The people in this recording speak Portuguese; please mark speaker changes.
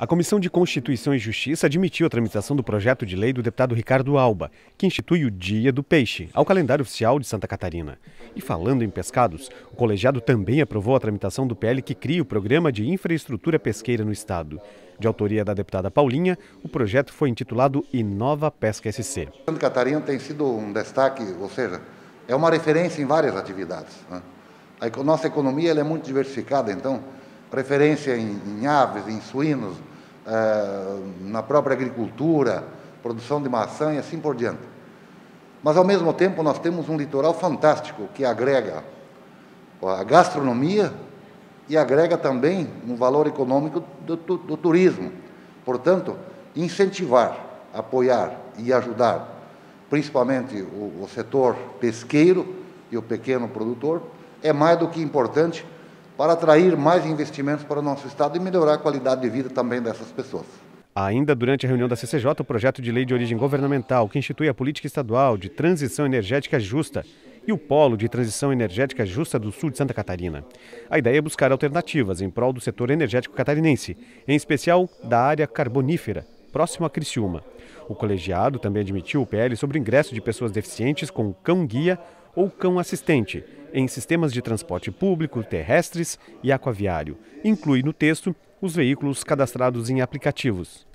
Speaker 1: A Comissão de Constituição e Justiça admitiu a tramitação do projeto de lei do deputado Ricardo Alba, que institui o Dia do Peixe ao calendário oficial de Santa Catarina. E falando em pescados, o colegiado também aprovou a tramitação do PL que cria o Programa de Infraestrutura Pesqueira no Estado. De autoria da deputada Paulinha, o projeto foi intitulado Inova Pesca SC.
Speaker 2: Santa Catarina tem sido um destaque, ou seja, é uma referência em várias atividades. Né? A nossa economia é muito diversificada, então, preferência em, em aves, em suínos, eh, na própria agricultura, produção de maçã e assim por diante. Mas, ao mesmo tempo, nós temos um litoral fantástico que agrega a gastronomia e agrega também um valor econômico do, do, do turismo. Portanto, incentivar, apoiar e ajudar, principalmente o, o setor pesqueiro e o pequeno produtor, é mais do que importante para atrair mais investimentos para o nosso Estado e melhorar a qualidade de vida também dessas pessoas.
Speaker 1: Ainda durante a reunião da CCJ, o projeto de lei de origem governamental que institui a política estadual de transição energética justa e o Polo de Transição Energética Justa do Sul de Santa Catarina. A ideia é buscar alternativas em prol do setor energético catarinense, em especial da área carbonífera, próximo a Criciúma. O colegiado também admitiu o PL sobre o ingresso de pessoas deficientes com cão-guia ou cão assistente em sistemas de transporte público, terrestres e aquaviário. Inclui no texto os veículos cadastrados em aplicativos.